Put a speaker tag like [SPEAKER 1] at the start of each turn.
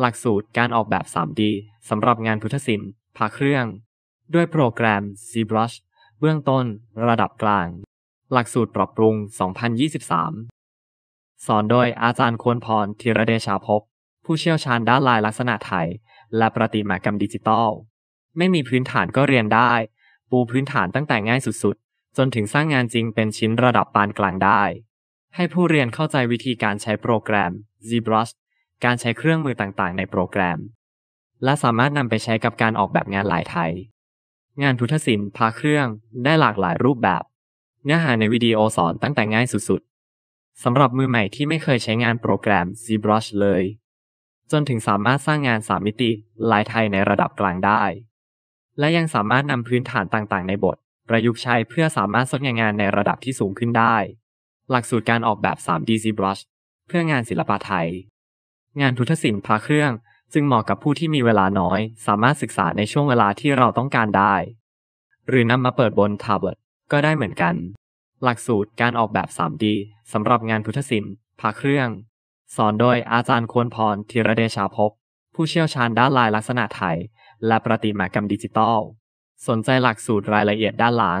[SPEAKER 1] หลักสูตรการออกแบบ 3D สำหรับงานพุทธศิลป์พาเครื่อง ด้วยโปรแกรม ZBrush เบื้องต้นระดับกลาง หลักสูตรปรับปรุง 2023 สอนโดยอาจารย์ควรพรธีระเดชาภพผู้เชี่ยวชาญด้านลายลักษณะไทย และประติมากรรมดิจิตอลไม่มีพื้นฐานก็เรียนได้ ปูพื้นฐานตั้งแต่ง่ายสุดๆ จนถึงสร้างงานจริงเป็นชิ้นระดับปานกลางได้ ให้ผู้เรียนเข้าใจวิธีการใช้โปรแกรม ZBrush การใช้เครื่องมือต่างๆในโปรแกรม และสามารถนำไปใช้กับการออกแบบงานหลายไทย งานพุทธศิลป์พาเครื่องได้หลากหลายรูปแบบ เนื้อหาในวิดีโอสอนตั้งแต่ง่ายสุดๆสำหรับมือใหม่ที่ไม่เคยใช้งานโปรแกรม ZBrush เลย จนถึงสามารถสร้างงานสามมิติลายไทยในระดับกลางได้ และยังสามารถนำพื้นฐานต่างๆ ในบท ประยุกต์ใช้เพื่อสามารถสร้างงานในระดับที่สูงขึ้นได้ หลักสูตรการออกแบบ 3D ZBrush เพื่องานศิลปะไทยงานพุทธศิลป์พระเครื่องจึงเหมาะกับผู้ที่มีเวลาน้อย สามารถศึกษาในช่วงเวลาที่เราต้องการได้ หรือนำมาเปิดบนแท็บเล็ตก็ได้เหมือนกัน หลักสูตรการออกแบบ 3D สำหรับงานพุทธศิลป์พระเครื่อง สอนโดยอาจารย์ควรพรธีระเดชาภพผู้เชี่ยวชาญด้านลายลักษณะไทย และประติมากรรมดิจิทัลสนใจหลักสูตรรายละเอียดด้านหลัง